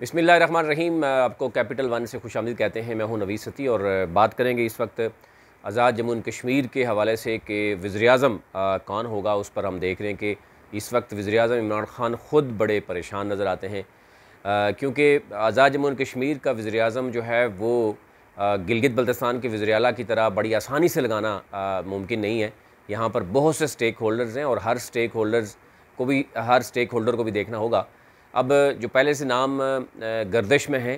बसमिल रहीम आपको capital one से खुश आमद कहते हैं मैं हूं नवीस सती और बात करेंगे इस वक्त आज़ाद जम्मू कश्मीर के हवाले से कि वज़ी अजम कौन होगा उस पर हम देख रहे हैं कि इस वक्त वज़ी अजम इमरान ख़ान ख़ुद बड़े परेशान नज़र आते हैं क्योंकि आज़ाद जम्मू कश्मीर का वज़ी अजम जो है वो गिलगित बल्तिस्तान के वज़ी की तरह बड़ी आसानी से लगाना मुमकिन नहीं है यहाँ पर बहुत से स्टेक होल्डर्स हैं और हर स्टेक होल्डर्स को भी हर स्टेक होल्डर को भी देखना होगा अब जो पहले से नाम गर्दिश में हैं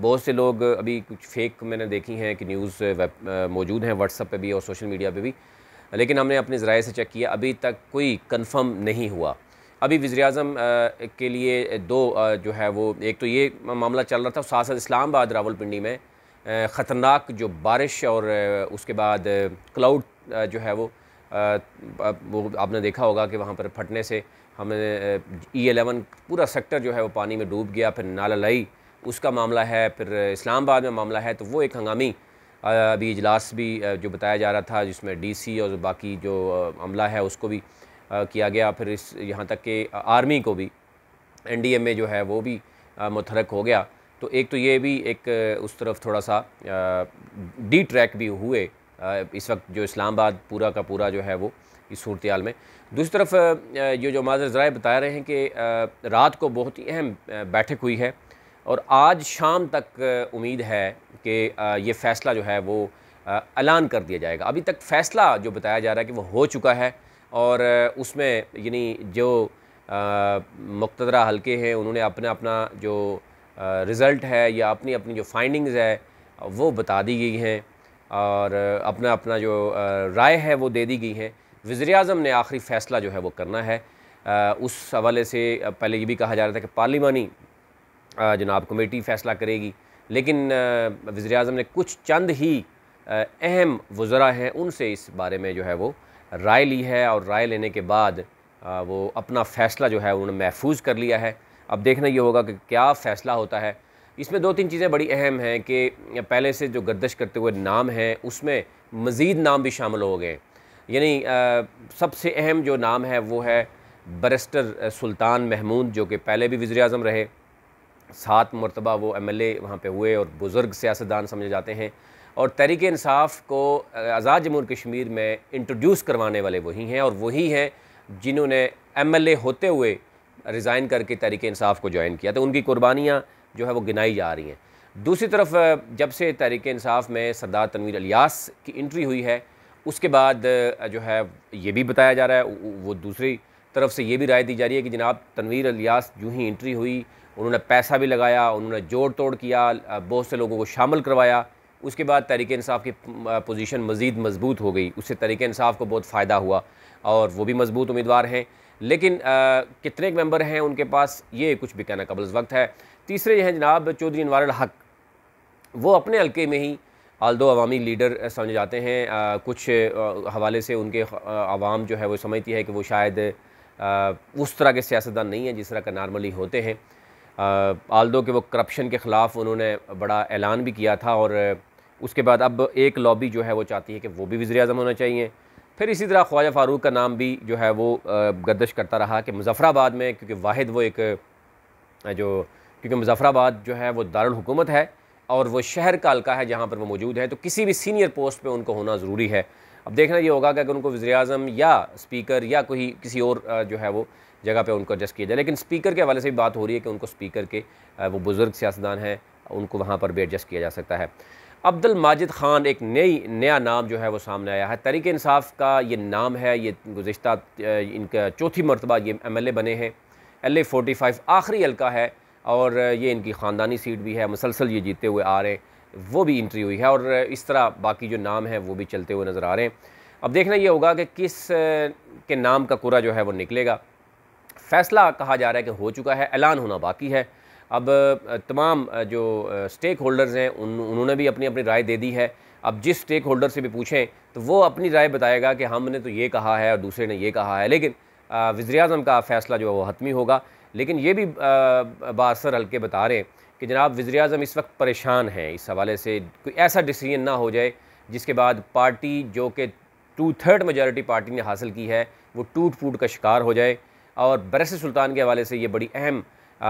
बहुत से लोग अभी कुछ फेक मैंने देखी हैं कि न्यूज़ मौजूद हैं व्हाट्सअप पे भी और सोशल मीडिया पे भी लेकिन हमने अपने ज़राए से चेक किया अभी तक कोई कंफर्म नहीं हुआ अभी वज़र अजम के लिए दो जो है वो एक तो ये मामला चल रहा था साथ साथ इस्लामाबाद रावलपिंडी में ख़तरनाक जो बारिश और उसके बाद क्लाउड जो है वो वो आपने देखा होगा कि वहाँ पर फटने से हमने ई एलेवन e पूरा सेक्टर जो है वो पानी में डूब गया फिर नाला लई उसका मामला है फिर इस्लामाबाद में मामला है तो वो एक हंगामी अभी इजलास भी जो बताया जा रहा था जिसमें डीसी और बाकी जो अमला है उसको भी किया गया फिर इस यहाँ तक के आर्मी को भी एन ए जो है वो भी मुतहरक हो गया तो एक तो ये भी एक उस तरफ थोड़ा सा डी ट्रैक भी हुए इस वक्त जो इस्लामाबाद पूरा का पूरा जो है वो इस सूरत में दूसरी तरफ ये जो माजर ज़रा बता रहे हैं कि रात को बहुत ही अहम बैठक हुई है और आज शाम तक उम्मीद है कि ये फ़ैसला जो है वो ऐलान कर दिया जाएगा अभी तक फ़ैसला जो बताया जा रहा है कि वो हो चुका है और उसमें यानी जो मुख्तरा हल्के हैं उन्होंने अपना अपना जो रिज़ल्ट है या अपनी अपनी जो फाइंडिंग्स है वो बता दी गई हैं और अपना अपना जो राय है वो दे दी गई हैं वज़ी अजम ने आखिरी फ़ैसला जो है वो करना है आ, उस हवाले से पहले ये भी कहा जा रहा था कि पार्लिमानी जनाब कमेटी फ़ैसला करेगी लेकिन वज़ी अजम ने कुछ चंद ही अहम वज़रा हैं उनसे इस बारे में जो है वो राय ली है और राय लेने के बाद आ, वो अपना फ़ैसला जो है उन्होंने महफूज कर लिया है अब देखना ये होगा कि क्या फ़ैसला होता है इसमें दो तीन चीज़ें बड़ी अहम हैं कि पहले से जो गर्दश करते हुए नाम हैं उसमें मज़ीद नाम भी शामिल हो गए यानी सबसे अहम जो नाम है वो है बरिस्टर सुल्तान महमूद जो कि पहले भी वज़ी अजम रहे सात मरतबा वो एम एल ए वहाँ पर हुए और बुज़ुर्ग सियासतदान समझे जाते हैं और तहरीक इंसाफ को आज़ाद जमूर कश्मीर में इंट्रोड्यूस करवाने वाले वही हैं और वही हैं जिन्होंने एम एल ए होते हुए रिज़ाइन करके तहरीक इंसाफ को ज्वाइन किया तो उनकी कुर्बानियाँ जो है वो गिनाई जा रही हैं दूसरी तरफ जब से तहरीक इंसाफ में सरदार तनवीर अलियास की इंट्री हुई है उसके बाद जो है ये भी बताया जा रहा है वो दूसरी तरफ से ये भी राय दी जा रही है कि जनाब तनवीर अलियास यूँ ही इंट्री हुई उन्होंने पैसा भी लगाया उन्होंने जोड़ तोड़ किया बहुत से लोगों को शामिल करवाया उसके बाद तहरीक इसाफ़ की पोजीशन मज़ीद मजबूत हो गई उससे तहरीक इसाफ़ को बहुत फ़ायदा हुआ और वो भी मजबूत उम्मीदवार हैं लेकिन आ, कितने मेंबर हैं उनके पास ये कुछ भी कहना कबल वक्त है तीसरे हैं जनाब चौधरी नवार हक वो अपने हल्के में ही आल दो अवामी लीडर समझ जाते हैं आ, कुछ आ, हवाले से उनके आवाम जो है वो समझती है कि वो शायद आ, उस तरह के सियासतदान नहीं हैं जिस तरह का नॉर्मली होते हैं आल दो के वो करप्शन के ख़िलाफ़ उन्होंने बड़ा ऐलान भी किया था और उसके बाद अब एक लॉबी जो है वो चाहती है कि वो भी वज़ी अजम होना चाहिए फिर इसी तरह ख्वाजा फ़ारूक का नाम भी जो है वो गर्दश करता रहा कि मुजफ़राबाद में क्योंकि वाद वो एक जो क्योंकि मुजफ़राबाद जो है वो दारकूमत है और वो शहर का हल्का है जहाँ पर वो मौजूद है तो किसी भी सीनियर पोस्ट पर उनको होना ज़रूरी है अब देखना ये होगा कि अगर उनको वज़र अजम या स्पीकर या कोई किसी और जो है वो जगह पे उनको एडजस्ट किया जाए लेकिन स्पीकर के हवाले से भी बात हो रही है कि उनको स्पीकर के वो बुज़ुर्ग सियासतदान हैं उनको वहाँ पर भी एडजस्ट किया जा सकता है अब्दुल माजिद ख़ान एक नई नया नाम जो है वो सामने आया है तरीक इंसाफ का ये नाम है ये गुज्त इनका चौथी मरतबा ये एम एल ए बने हैं एल ए फोर्टी फाइव आखिरी हल्का है और ये इनकी ख़ानदानी सीट भी है मुसलसल ये जीते हुए आ रहे हैं वो भी इंट्री हुई है और इस तरह बाकी जो नाम है वो भी चलते हुए नज़र आ रहे हैं अब देखना ये होगा कि किस के नाम का कुरा जो है वो निकलेगा फ़ैसला कहा जा रहा है कि हो चुका है ऐलान होना बाकी है अब तमाम जो स्टेक होल्डर्स हैं उन उन्होंने भी अपनी अपनी राय दे दी है अब जिस स्टेक होल्डर से भी पूछें तो वो अपनी राय बताएगा कि हमने तो ये कहा है और दूसरे ने ये कहा है लेकिन वज़ी अजम का फ़ैसला जो है वो हतमी होगा लेकिन ये भी बासर हल्के बता रहे हैं कि जनाब वज़ी अजम इस वक्त परेशान हैं इस हवाले से कोई ऐसा डिसीजन ना हो जाए जिसके बाद पार्टी जो कि टू थर्ड मेजॉरिटी पार्टी ने हासिल की है वो टूट फूट का शिकार हो जाए और बरस सुल्तान के हवाले से ये बड़ी अहम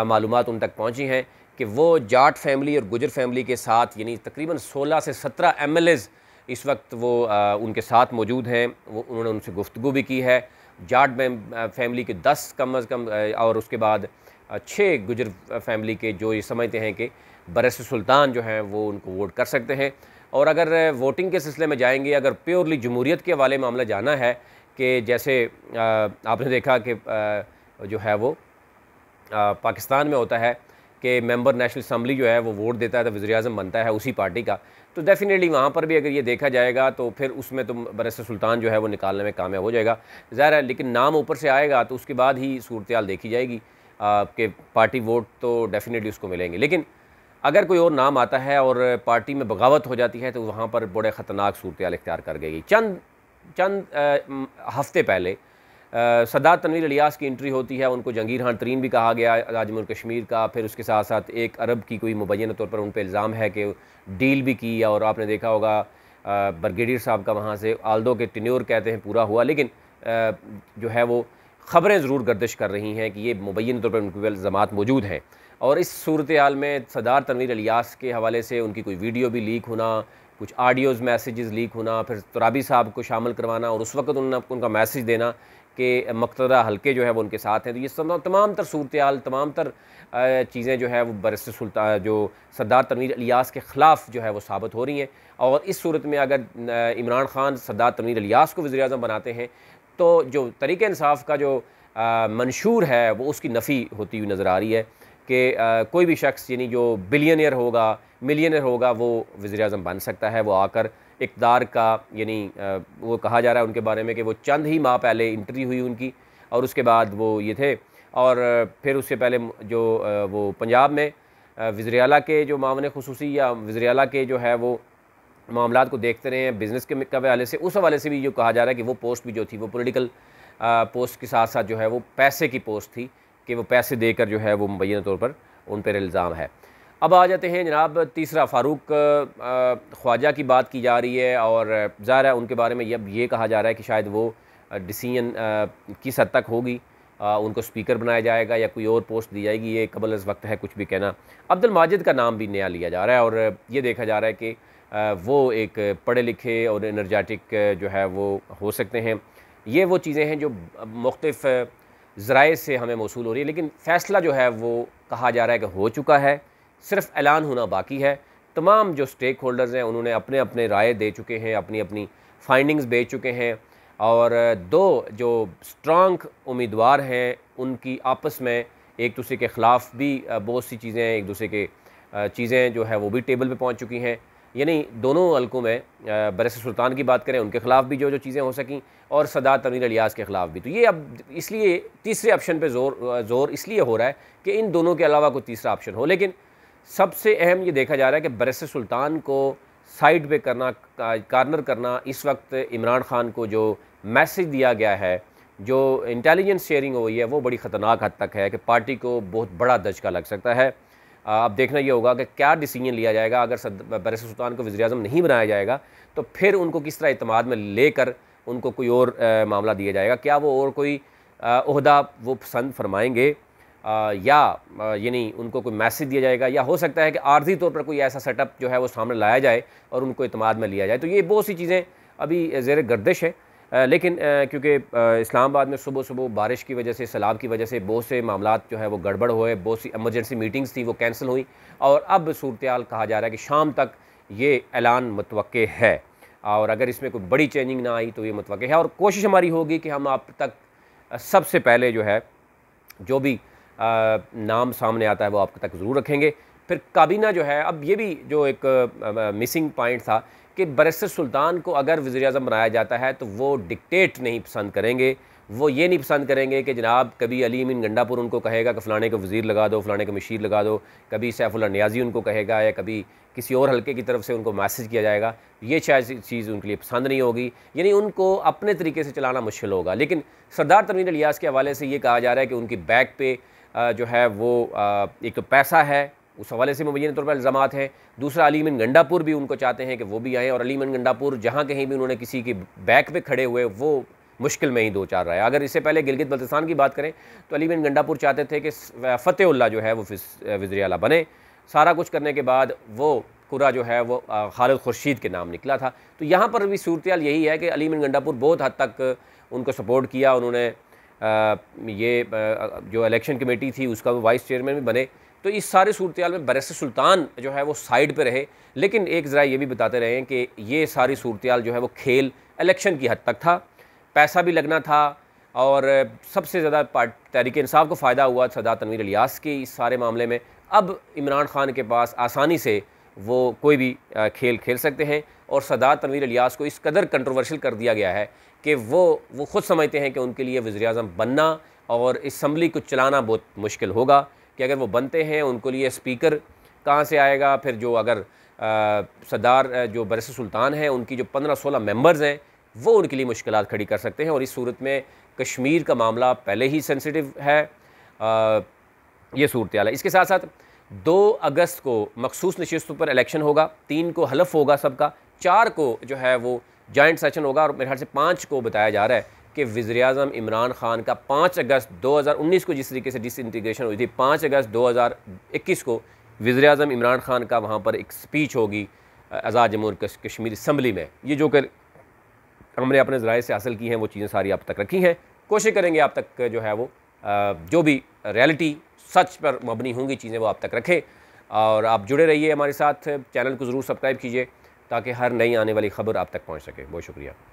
मालूम उन तक पहुँची हैं कि वो जाट फैमिली और गुजर फैमिली के साथ यानी तकरीबन सोलह से सत्रह एम इस वक्त वो आ, उनके साथ मौजूद हैं वो उन्होंने उनसे गुफ्तु भी की है जाट फैमिली के दस कम अज़ कम और उसके बाद छः गुजर फैमिली के जो ये समझते हैं कि बरस सुल्तान जो हैं वो उनको वोट कर सकते हैं और अगर वोटिंग के सिलसिले में जाएंगे अगर प्योरली जमहूरीत के वाले मामला जाना है कि जैसे आपने देखा कि जो है वो पाकिस्तान में होता है कि मेंबर नेशनल असम्बली जो है वो वोट देता है तो वजी अजम बनता है उसी पार्टी का तो डेफिनेटली वहाँ पर भी अगर ये देखा जाएगा तो फिर उसमें तो बरस सुल्तान जो है वो निकालने में कामयाब हो जाएगा ज़ाहिर है लेकिन नाम ऊपर से आएगा तो उसके बाद ही सूरत देखी जाएगी कि पार्टी वोट तो डेफिनेटली उसको मिलेंगे लेकिन अगर कोई और नाम आता है और पार्टी में बगावत हो जाती है तो वहाँ पर बड़े ख़तरनाक सूरत इख्तियार कर गई चंद चंद हफ़्ते पहले सदात तनवीर अलियास की एंट्री होती है उनको जंगीर हान तरीन भी कहा गया आजम कश्मीर का फिर उसके साथ साथ एक अरब की कोई मुबैन तौर पर उन पर इल्ज़ाम है कि डील भी की और आपने देखा होगा ब्रिगेडियर साहब का वहाँ से आलदो के टिन्योर कहते हैं पूरा हुआ लेकिन जो है वो ख़बरें ज़रूर गर्दिश कर रही हैं कि ये मुबैन तौर पर उनके इल्ज़ाम मौजूद हैं और इस सूरत हाल में सदार तनवीर अलियास के हवाले से उनकी कोई वीडियो भी लीक होना कुछ आडियोज़ मैसेजेस लीक होना फिर तराबी साहब को शामिल करवाना और उस वक्त उन उनका मैसेज देना के मकतदा हल्के जो है वो उनके साथ हैं तो ये तमाम तर सूरत तमाम तर चीज़ें जो है वो बरस सुल्तान जो सरदार तनवीर अलियास के ख़िलाफ़ जो है वो साबित हो रही हैं और इस सूरत में अगर इमरान खान सरदार तनवीर अलियास को वज़ी अजम बनाते हैं तो जो तरीक़ इंसाफ का जो मंशूर है वो उसकी नफ़ी होती हुई नज़र आ रही है कि कोई भी शख्स यानी जो बिलियनर होगा मिलियनर होगा वो वज़ी अजम बन सकता है वो आकर इकदार का यानी वो कहा जा रहा है उनके बारे में कि वो चंद ही माह पहले इंट्री हुई उनकी और उसके बाद वो ये थे और फिर उससे पहले जो वो पंजाब में वजरियाला के जो मामले खसूसी या वजरियाला के जो है वो मामला को देखते रहे हैं बिज़नेस के हवाले से उस हवाले से भी जो कहा जा रहा है कि वो पोस्ट भी जो थी वो पोलिटिकल पोस्ट के साथ साथ जो है वो पैसे की पोस्ट थी कि वो पैसे देकर जो है वो मुबैन तौर पर उन पर इल्ज़ाम है अब आ जाते हैं जनाब तीसरा फ़ारूक ख्वाजा की बात की जा रही है और ज़ाहिर है उनके बारे में अब ये कहा जा रहा है कि शायद वो डिसीजन किस हद तक होगी उनको स्पीकर बनाया जाएगा या कोई और पोस्ट दी जाएगी ये कबल इस वक्त है कुछ भी कहना अब्दुल माजिद का नाम भी नया लिया जा रहा है और ये देखा जा रहा है कि वो एक पढ़े लिखे और इनर्जेटिक जो है वो हो सकते हैं ये वो चीज़ें हैं जो मुख्तफ़ ज़राए से हमें मौसू हो रही है लेकिन फ़ैसला जो है वो कहा जा रहा है कि हो चुका है सिर्फ ऐलान होना बाकी है तमाम जो स्टेक होल्डर्स हैं उन्होंने अपने अपने राय दे चुके हैं अपनी अपनी फाइंडिंग्स भेज चुके हैं और दो जो स्ट्रांग उम्मीदवार हैं उनकी आपस में एक दूसरे के ख़िलाफ़ भी बहुत सी चीज़ें एक दूसरे के चीज़ें जो है वो भी टेबल पे पहुंच चुकी हैं यानी दोनों हलकों में बरस सुल्तान की बात करें उनके ख़िलाफ़ भी जो जो चीज़ें हो सकें और सदा तमीर अलियास के ख़िलाफ़ भी तो ये अब इसलिए तीसरे ऑप्शन पे जोर जोर इसलिए हो रहा है कि इन दोनों के अलावा कोई तीसरा ऑप्शन हो लेकिन सबसे अहम ये देखा जा रहा है कि बरस सुल्तान को साइड पे करना कार्नर करना इस वक्त इमरान खान को जो मैसेज दिया गया है जो इंटेलिजेंस शेयरिंग हुई है वो बड़ी ख़तरनाक हद तक है कि पार्टी को बहुत बड़ा दचका लग सकता है अब देखना ये होगा कि क्या डिसीजन लिया जाएगा अगर बरस सुल्तान को वजी नहीं बनाया जाएगा तो फिर उनको किस तरह अतमाद में लेकर उनको कोई और आ, मामला दिया जाएगा क्या वो और कोई अहदा वो पसंद फरमाएंगे या यानी उनको कोई मैसेज दिया जाएगा या हो सकता है कि आर्जी तौर पर कोई ऐसा सेटअप जो है वो सामने लाया जाए और उनको अतमाद में लिया जाए तो ये बहुत सी चीज़ें अभी जेर गर्दिश है लेकिन क्योंकि इस्लामाबाद में सुबह सुबह बारिश की वजह से सैलाब की वजह से बहुत से मामला जो है वो गड़बड़ हुए बहुत सी एमरजेंसी मीटिंग्स थी वो कैंसिल हुई और अब सूरत कहा जा रहा है कि शाम तक ये ऐलान मतव है और अगर इसमें कोई बड़ी चेंजिंग ना आई तो ये मतव है और कोशिश हमारी होगी कि हम आप तक सबसे पहले जो है जो भी नाम सामने आता है वो आप तक ज़रूर रखेंगे फिर काबीना जो है अब ये भी जो एक मिसिंग पॉइंट था कि बरसर सुल्तान को अगर वज़ी अजम बनाया जाता है तो वो डिक्टेट नहीं पसंद करेंगे वो ये नहीं पसंद करेंगे कि जनाब कभी अलीम इन गंडापुर उनको कहेगा कि फ़लाने को वज़ीर लगा दो फ़लाने को मशीर लगा दो कभी सैफुल्ला न्याजी उनको कहेगा या कभी किसी और हल्के की तरफ से उनको मैसेज किया जाएगा ये शायद चीज़ उनके लिए पसंद नहीं होगी यानी उनको अपने तरीके से चलाना मुश्किल होगा लेकिन सरदार तमीन अलियास के हवाले से ये कहा जा रहा है कि उनकी बैक पे जो है वो एक पैसा है उस हवाले से मुबैन तौर पर इल्ज़ाम हैं दूसरा अलीमिन गंडापुर भी उनको चाहते हैं कि वो भी आएँ और अलीमिन गंडापुर जहाँ कहीं भी उन्होंने किसी के बैक पे खड़े हुए वो मुश्किल में ही दो चार रहा है अगर इससे पहले गिलगित बल्तिस्तान की बात करें तो अलीमिन गंडापुर चाहते थे कि फ़तेहुल्ला जो है वो वज़र बने सारा कुछ करने के बाद वो कुरा जो है वो खालिद खुर्शीद के नाम निकला था तो यहाँ पर भी सूरत यही है कि अलीमिन गंडापुर बहुत हद तक उनको सपोर्ट किया उन्होंने ये जो इलेक्शन कमेटी थी उसका वो वाइस चेयरमैन भी बने तो इस सारे सूरत में बरस सुल्तान जो है वो साइड पर रहे लेकिन एक ज़रा ये भी बताते रहें कि ये सारी सूरत जो है वो खेल इलेक्शन की हद तक था पैसा भी लगना था और सबसे ज़्यादा तहरीक इंसाफ को फ़ायदा हुआ सदा तनवीर अलियास की इस सारे मामले में अब इमरान खान के पास आसानी से वो कोई भी खेल खेल सकते हैं और सदात तनवीर अलियास को इस कदर कंट्रोवर्शियल कर दिया गया है कि वो वो ख़ुद समझते हैं कि उनके लिए वज़ी अजम बनना और इसम्बली को चलाना बहुत मुश्किल होगा कि अगर वो बनते हैं उनको लिए स्पीकर कहाँ से आएगा फिर जो अगर सदार जो बरस सुल्तान हैं उनकी जो पंद्रह सोलह मेम्बर्स हैं वो उनके लिए मुश्किल खड़ी कर सकते हैं और इस सूरत में कश्मीर का मामला पहले ही सेंसिटिव है आ, ये सूरत है इसके साथ साथ दो अगस्त को मखसूस नशस्तों पर इलेक्शन होगा तीन को हलफ होगा सबका चार को जो है वो जॉइंट सेशन होगा और मेरे ख्याल से पाँच को बताया जा रहा है कि वज़र अजम इमरान खान का पाँच अगस्त 2019 को जिस तरीके से इंटीग्रेशन हुई थी पाँच अगस्त 2021 को वज़र अजम इमरान खान का वहाँ पर एक स्पीच होगी आज़ाद जम्मू कश्मीर इसम्बली में ये जो कर हमने अपने ज़राए से हासिल की हैं वो चीज़ें सारी आप तक रखी हैं कोशिश करेंगे आप तक जो है वो जो भी रियलिटी सच पर मबनी होंगी चीज़ें वो आप तक रखें और आप जुड़े रहिए हमारे साथ चैनल को ज़रूर सब्सक्राइब कीजिए ताकि हर नई आने वाली खबर आप तक पहुँच सके बहुत शुक्रिया